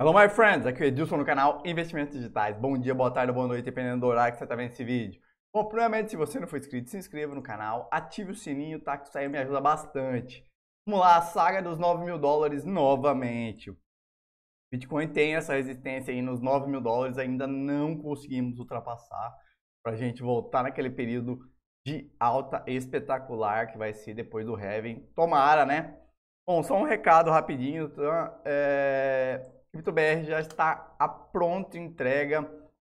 Hello, my friends! Aqui é o Edilson no canal Investimentos Digitais. Bom dia, boa tarde, boa noite, dependendo do horário que você está vendo esse vídeo. Bom, primeiramente, se você não for inscrito, se inscreva no canal, ative o sininho, tá? Que isso aí me ajuda bastante. Vamos lá, a saga dos 9 mil dólares novamente. Bitcoin tem essa resistência aí nos 9 mil dólares, ainda não conseguimos ultrapassar para a gente voltar naquele período de alta espetacular que vai ser depois do Heaven. Tomara, né? Bom, só um recado rapidinho, tá? É... CryptoBR já está a pronta entrega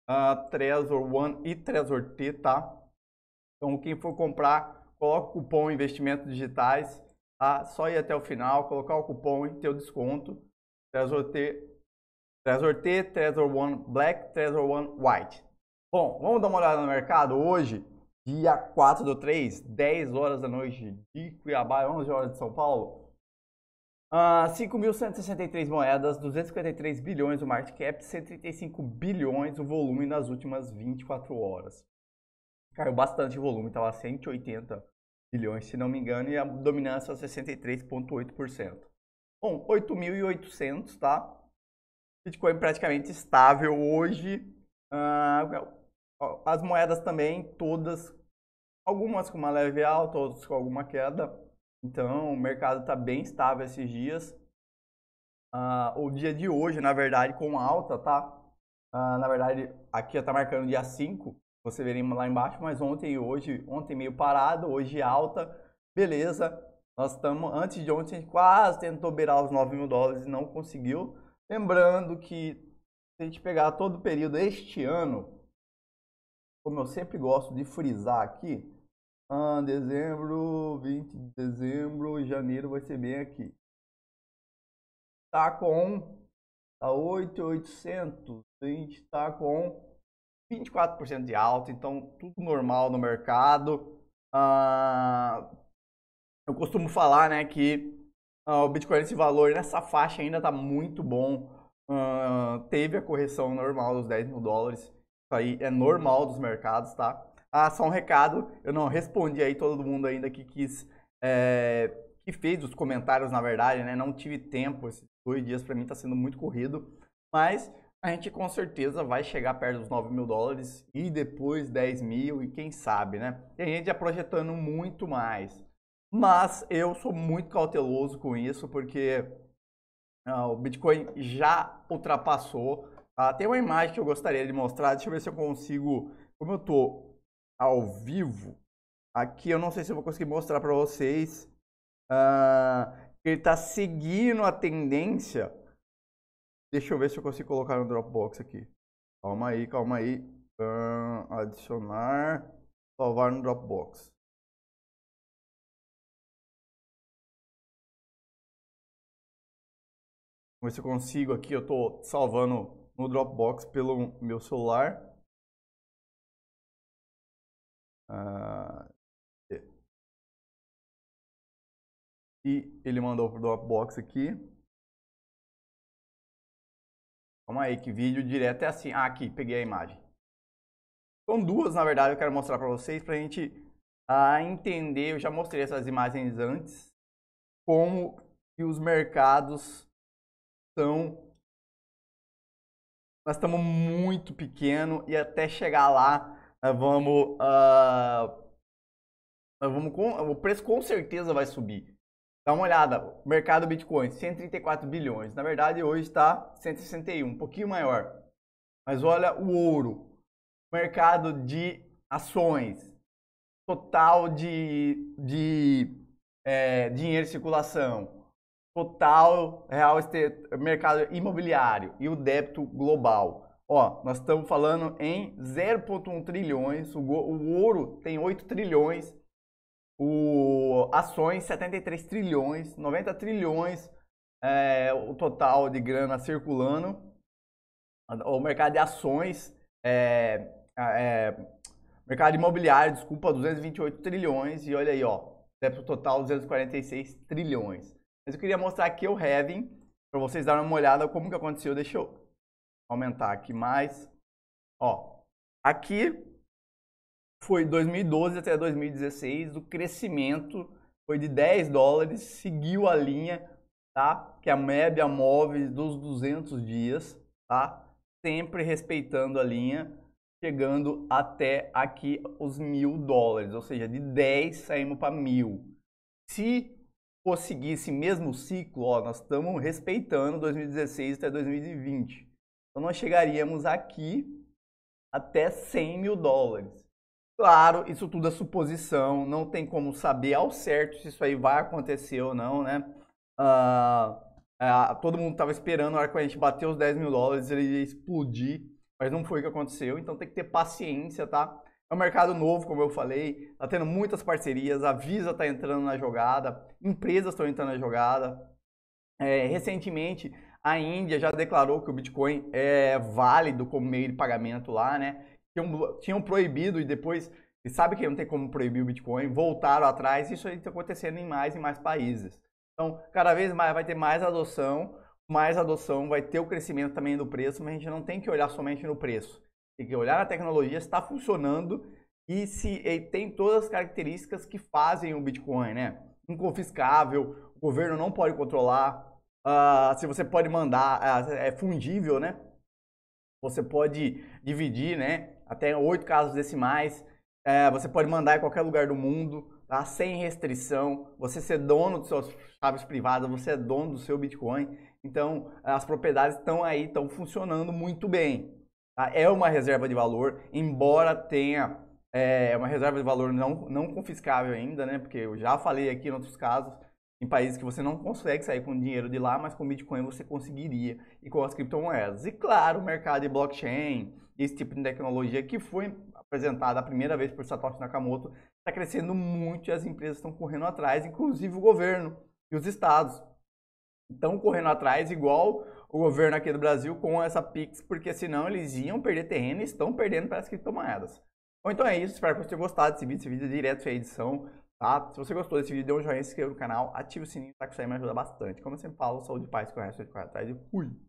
uh, Trezor One e Trezor T, tá? Então, quem for comprar, coloca o cupom Investimentos Digitais, tá? Só ir até o final, colocar o cupom e ter o desconto. Trezor T, Trezor T, Trezor One Black, Trezor One White. Bom, vamos dar uma olhada no mercado hoje, dia 4 do 3, 10 horas da noite de Cuiabá, 11 horas de São Paulo. Uh, ah, 5.163 moedas, 253 bilhões o market cap, 135 bilhões o volume nas últimas 24 horas. Caiu bastante o volume, estava 180 bilhões, se não me engano, e a dominância 63,8%. Bom, 8.800, tá? Bitcoin praticamente estável hoje. Uh, as moedas também, todas, algumas com uma leve alta, outras com alguma queda. Então, o mercado está bem estável esses dias. Uh, o dia de hoje, na verdade, com alta, tá? Uh, na verdade, aqui está marcando dia 5, você veremos lá embaixo, mas ontem e hoje, ontem meio parado, hoje alta, beleza. Nós estamos, antes de ontem, quase tentou beirar os 9 mil dólares e não conseguiu. Lembrando que se a gente pegar todo o período este ano, como eu sempre gosto de frisar aqui, ah, dezembro, 20 de dezembro janeiro vai ser bem aqui. Tá com tá 8,800. A gente tá com 24% de alta, então tudo normal no mercado. Ah, eu costumo falar, né, que ah, o Bitcoin esse valor nessa faixa ainda tá muito bom. Ah, teve a correção normal dos 10 mil dólares. Isso aí é normal dos mercados, tá? Ah, só um recado, eu não respondi aí todo mundo ainda que quis, é, que fez os comentários, na verdade, né? Não tive tempo, esses dois dias para mim está sendo muito corrido, mas a gente com certeza vai chegar perto dos 9 mil dólares e depois 10 mil e quem sabe, né? a gente já projetando muito mais. Mas eu sou muito cauteloso com isso porque ah, o Bitcoin já ultrapassou. Ah, tem uma imagem que eu gostaria de mostrar, deixa eu ver se eu consigo. Como eu tô ao vivo. Aqui eu não sei se eu vou conseguir mostrar para vocês. Uh, ele está seguindo a tendência. Deixa eu ver se eu consigo colocar no Dropbox aqui. Calma aí, calma aí. Uh, adicionar, salvar no Dropbox. Vamos ver se eu consigo aqui. Eu estou salvando no Dropbox pelo meu celular. Uh, e ele mandou pro Dropbox aqui. Calma aí, que vídeo direto é assim. Ah, aqui, peguei a imagem. São duas, na verdade, eu quero mostrar para vocês para a gente ah, entender. Eu já mostrei essas imagens antes. Como que os mercados são. Nós estamos muito pequeno e até chegar lá nós vamos. Uh, nós vamos com, o preço com certeza vai subir. Dá uma olhada, mercado Bitcoin, 134 bilhões. Na verdade, hoje está 161, um pouquinho maior. Mas olha o ouro, mercado de ações, total de, de é, dinheiro em circulação, total real mercado imobiliário e o débito global. Ó, nós estamos falando em 0,1 trilhões, o, o ouro tem 8 trilhões, o ações 73 trilhões, 90 trilhões é, o total de grana circulando, o mercado de ações, é, é, mercado imobiliário, desculpa, 228 trilhões e olha aí, ó, débito total 246 trilhões. Mas eu queria mostrar aqui o Heaven para vocês darem uma olhada como que aconteceu deixou aumentar aqui mais. Ó, aqui foi 2012 até 2016, o crescimento foi de 10 dólares, seguiu a linha, tá? Que é a média móvel dos 200 dias, tá? Sempre respeitando a linha, chegando até aqui os mil dólares, ou seja, de 10 saímos para mil. Se for seguir esse mesmo ciclo, ó, nós estamos respeitando 2016 até 2020. Então nós chegaríamos aqui até 100 mil dólares. Claro, isso tudo é suposição, não tem como saber ao certo se isso aí vai acontecer ou não, né? Uh, uh, todo mundo estava esperando, na hora que a gente bateu os 10 mil dólares, ele ia explodir, mas não foi o que aconteceu, então tem que ter paciência, tá? É um mercado novo, como eu falei, está tendo muitas parcerias, a Visa está entrando na jogada, empresas estão entrando na jogada. É, recentemente, a Índia já declarou que o Bitcoin é válido como meio de pagamento lá, né? Tinham, tinham proibido e depois, e sabe que não tem como proibir o Bitcoin, voltaram atrás. Isso aí está acontecendo em mais e mais países. Então, cada vez mais vai ter mais adoção, mais adoção, vai ter o crescimento também do preço, mas a gente não tem que olhar somente no preço. Tem que olhar a tecnologia, se está funcionando e se e tem todas as características que fazem o Bitcoin, né? Inconfiscável, o governo não pode controlar, uh, se você pode mandar, uh, é fundível, né? Você pode dividir, né? Até oito casos decimais. Uh, você pode mandar em qualquer lugar do mundo, tá? Sem restrição. Você ser dono de suas chaves privadas, você é dono do seu Bitcoin. Então, as propriedades estão aí, estão funcionando muito bem. Tá? É uma reserva de valor, embora tenha é uma reserva de valor não, não confiscável ainda, né? Porque eu já falei aqui em outros casos em países que você não consegue sair com dinheiro de lá, mas com Bitcoin você conseguiria e com as criptomoedas. E claro, o mercado de blockchain, esse tipo de tecnologia que foi apresentada a primeira vez por Satoshi Nakamoto, está crescendo muito e as empresas estão correndo atrás, inclusive o governo e os estados estão correndo atrás igual o governo aqui do Brasil com essa Pix, porque senão eles iam perder terreno e estão perdendo para as criptomoedas. Bom, então é isso, espero que você tenha gostado desse vídeo, esse vídeo é direto à é edição. Tá? Se você gostou desse vídeo, dê um joinha, se inscreva no canal, ative o sininho, tá? Que isso aí me ajuda bastante. Como eu sempre falo, saúde, paz, resto de correr atrás e fui!